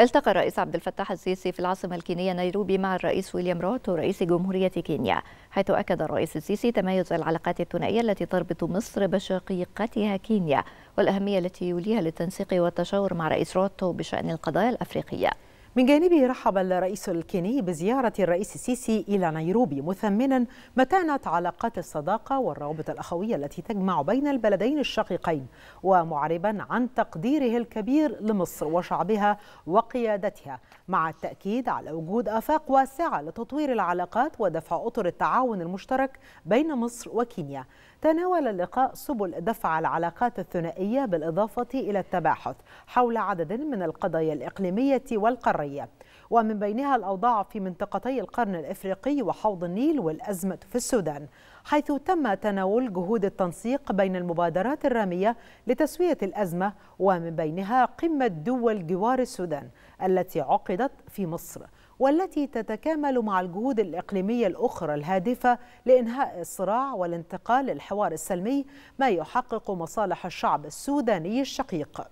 التقى الرئيس عبد الفتاح السيسي في العاصمة الكينية نيروبي مع الرئيس ويليام روتو رئيس جمهورية كينيا حيث أكد الرئيس السيسي تميز العلاقات الثنائية التي تربط مصر بشقيقتها كينيا والأهمية التي يوليها للتنسيق والتشاور مع رئيس روتو بشأن القضايا الأفريقية من جانبه رحب الرئيس الكيني بزيارة الرئيس السيسي إلى نيروبي مثمنا متانة علاقات الصداقة والروابط الأخوية التي تجمع بين البلدين الشقيقين ومعربا عن تقديره الكبير لمصر وشعبها وقيادتها مع التأكيد على وجود آفاق واسعة لتطوير العلاقات ودفع أطر التعاون المشترك بين مصر وكينيا تناول اللقاء سبل دفع العلاقات الثنائية بالإضافة إلى التباحث حول عدد من القضايا الإقليمية والقارية القارية ومن بينها الأوضاع في منطقتي القرن الإفريقي وحوض النيل والأزمة في السودان حيث تم تناول جهود التنسيق بين المبادرات الرامية لتسوية الأزمة ومن بينها قمة دول جوار السودان التي عقدت في مصر والتي تتكامل مع الجهود الإقليمية الأخرى الهادفة لإنهاء الصراع والانتقال للحوار السلمي ما يحقق مصالح الشعب السوداني الشقيق